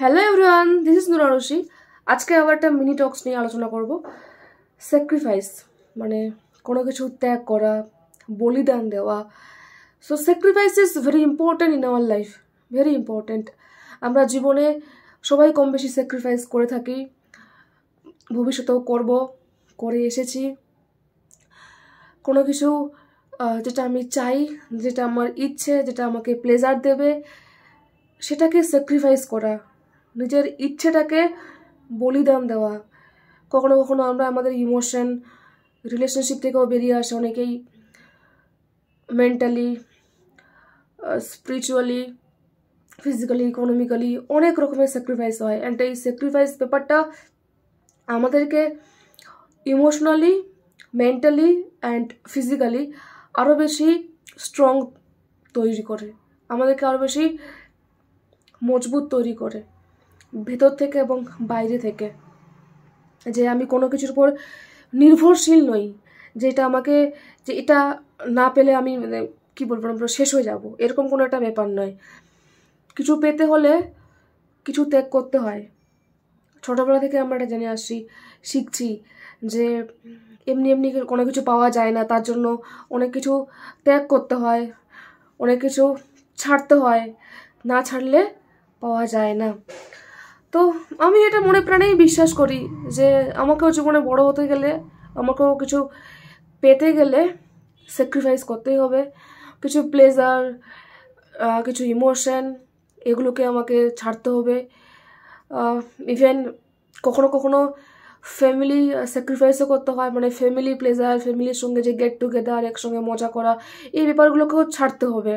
hello everyone this is নুরানুষি আজকে আবার একটা মিনি টক্স নিয়ে আলোচনা করব স্যাক্রিফাইস মানে কোনো কিছু ত্যাগ করা বলিদান দেওয়া so sacrifice is very important in our life very important আমরা জীবনে সবাই কম বেশি স্যাক্রিফাইস করে থাকি ভবিষ্যতেও করব করে এসেছি কোনো কিছু যেটা আমি চাই যেটা আমার ইচ্ছে যেটা আমাকে প্লেজার দেবে সেটাকে স্যাক্রিফাইস করা নিজের ইচ্ছেটাকে বলিদান দেওয়া কখনো কখনো আমরা আমাদের ইমোশন রিলেশনশিপ থেকেও বেরিয়ে আসে অনেকেই মেন্টালি স্পিরিচুয়ালি ফিজিক্যালি ইকোনমিক্যালি অনেক রকমের স্যাক্রিফাইস হয় অ্যান্ড এই স্যাক্রিফাইস ব্যাপারটা আমাদেরকে ইমোশনালি মেন্টালি অ্যান্ড ফিজিক্যালি আরও বেশি স্ট্রং তৈরি করে আমাদেরকে আরও বেশি মজবুত তৈরি করে ভেতর থেকে এবং বাইরে থেকে যে আমি কোনো কিছুর উপর নির্ভরশীল নই যে এটা আমাকে যে এটা না পেলে আমি মানে কী বলবো আমরা শেষ হয়ে যাব এরকম কোনো একটা ব্যাপার নয় কিছু পেতে হলে কিছু ত্যাগ করতে হয় ছোটোবেলা থেকে আমরা এটা জেনে আসছি শিখছি যে এমনি এমনি কোনো কিছু পাওয়া যায় না তার জন্য অনেক কিছু ত্যাগ করতে হয় অনেক কিছু ছাড়তে হয় না ছাড়লে পাওয়া যায় না তো আমি এটা মনে প্রাণেই বিশ্বাস করি যে আমাকেও জীবনে বড় হতে গেলে আমাকেও কিছু পেতে গেলে স্যাক্রিফাইস করতেই হবে কিছু প্লেজার কিছু ইমোশন এগুলোকে আমাকে ছাড়তে হবে ইভেন কখনো কখনো ফ্যামিলি স্যাক্রিফাইসও করতে হয় মানে ফ্যামিলি প্লেজার ফ্যামিলির সঙ্গে যে গেট টুগেদার একসঙ্গে মজা করা এই ব্যাপারগুলোকেও ছাড়তে হবে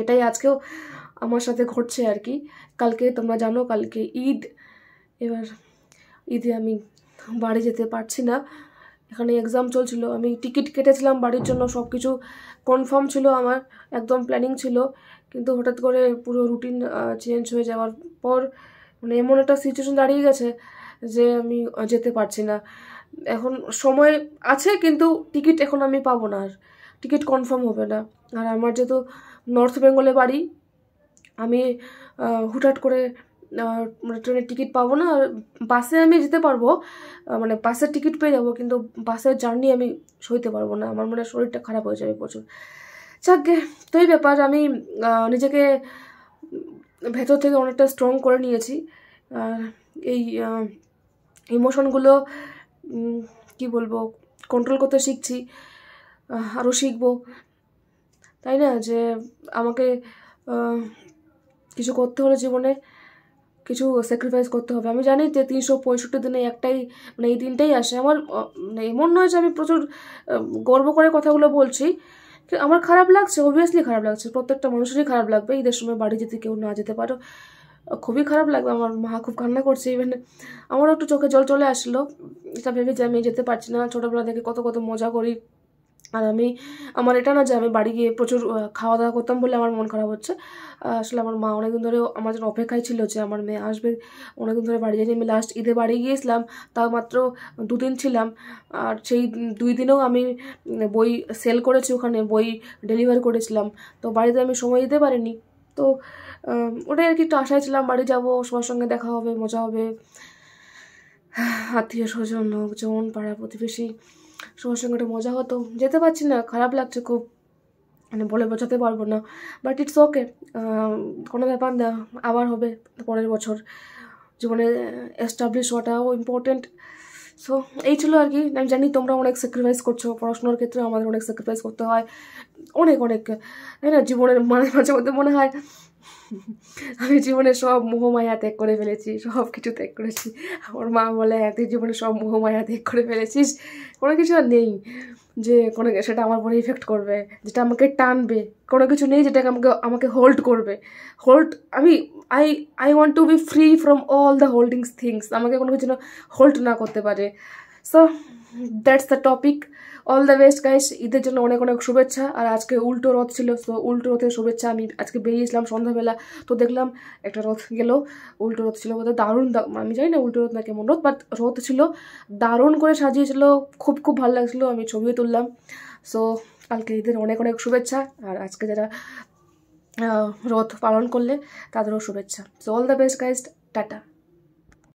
এটাই আজকেও আমার সাথে ঘটছে আর কি কালকে তোমরা জানো কালকে ঈদ এবার ঈদে আমি বাড়ি যেতে পারছি না এখানে এক্সাম চলছিল আমি টিকিট কেটেছিলাম বাড়ির জন্য সব কিছু কনফার্ম ছিল আমার একদম প্ল্যানিং ছিল কিন্তু হঠাৎ করে পুরো রুটিন চেঞ্জ হয়ে যাওয়ার পর মানে এমন একটা সিচুয়েশন দাঁড়িয়ে গেছে যে আমি যেতে পারছি না এখন সময় আছে কিন্তু টিকিট এখন আমি পাবো না আর টিকিট কনফার্ম হবে না আর আমার যেহেতু নর্থ বেঙ্গলে বাড়ি আমি হুটহাট করে মানে ট্রেনের টিকিট পাবো না বাসে আমি যেতে পারবো মানে বাসের টিকিট পেয়ে যাবো কিন্তু বাসের জার্নি আমি সইতে পারবো না আমার মনে শরীরটা খারাপ হয়ে যাবে প্রচুর গে তো এই ব্যাপার আমি নিজেকে ভেতর থেকে অনেকটা স্ট্রং করে নিয়েছি এই ইমোশনগুলো কি বলবো কন্ট্রোল করতে শিখছি আরও শিখবো তাই না যে আমাকে কিছু করতে হলে জীবনে কিছু স্যাক্রিফাইস করতে হবে আমি জানি যে তিনশো পঁয়ষট্টি দিনে একটাই মানে এই দিনটাই আসে আমার মানে এমন নয় যে আমি প্রচুর গর্ব করে কথাগুলো বলছি আমার খারাপ লাগছে অবভিয়াসলি খারাপ লাগছে প্রত্যেকটা মানুষেরই খারাপ লাগবে ঈদের সময় বাড়ি যদি কেউ না যেতে পারো খুবই খারাপ লাগবে আমার মা খুব কান্না করছে ইভেন আমারও একটু চোখে জল চলে আসলো এটা ভেবে যে আমি যেতে পারছি না ছোটোবেলা থেকে কত কত মজা করি আর আমি আমার এটা না যে আমি বাড়ি গিয়ে প্রচুর খাওয়া দাওয়া করতাম বলে আমার মন খারাপ হচ্ছে আসলে আমার মা অনেকদিন ধরে আমার যেন অপেক্ষায় ছিল যে আমার মেয়ে আসবে অনেকদিন ধরে বাড়ি যায়নি আমি লাস্ট ঈদে বাড়ি গিয়েছিলাম তাও মাত্র দুদিন ছিলাম আর সেই দুই দিনেও আমি বই সেল করেছি ওখানে বই ডেলিভার করেছিলাম তো বাড়িতে আমি সময় দিতে পারিনি তো ওটাই আর কি একটু আশায় ছিলাম বাড়ি যাব সবার সঙ্গে দেখা হবে মজা হবে আত্মীয় স্বজন লোকজন পাড়া প্রতিবেশী সবার সঙ্গে একটু মজা হতো যেতে পারছি না খারাপ লাগছে খুব মানে বলে বোঝাতে পারবো না বাট ইটস ওকে কোনো ব্যাপার না আবার হবে পরের বছর জীবনে এস্টাবলিশ হওয়াটাও ইম্পর্টেন্ট সো এই ছিল আর কি আমি জানি তোমরা অনেক স্যাক্রিফাইস করছো পড়াশোনার ক্ষেত্রে আমাদের অনেক স্যাক্রিফাইস করতে হয় অনেক অনেক তাই না জীবনের মানে মাঝে মধ্যে মনে হয় আমি জীবনে সব মোহমায়া ত্যাগ করে ফেলেছি সব কিছু ত্যাগ করেছি আমার মা বলে হ্যাঁ তুই জীবনে সব মোহমায়া ত্যাগ করে ফেলেছিস কোনো কিছু আর নেই যে কোনো সেটা আমার উপরে ইফেক্ট করবে যেটা আমাকে টানবে কোনো কিছু নেই যেটাকে আমাকে আমাকে হোল্ড করবে হোল্ড আমি I I want to be free from all the holdings things আমাকে কোনো কিছু হোল্ড না করতে পারে so that's the topic all the best guys ঈদের জন্য অনেক অনেক শুভেচ্ছা আর আজকে উল্টো রথ ছিল সো উল্টো রথের শুভেচ্ছা আমি আজকে বেরিয়েছিলাম সন্ধ্যাবেলা তো দেখলাম একটা রথ গেল উল্টো রথ ছিল বোধহয় দারুণ আমি জানি না উল্টো রথ না কেমন রথ বাট রথ ছিল দারুণ করে সাজিয়েছিল খুব খুব ভালো লাগছিলো আমি ছবিও তুললাম সো কালকে ঈদের অনেক অনেক শুভেচ্ছা আর আজকে যারা রথ পালন করলে তাদেরও শুভেচ্ছা so all the best guys tata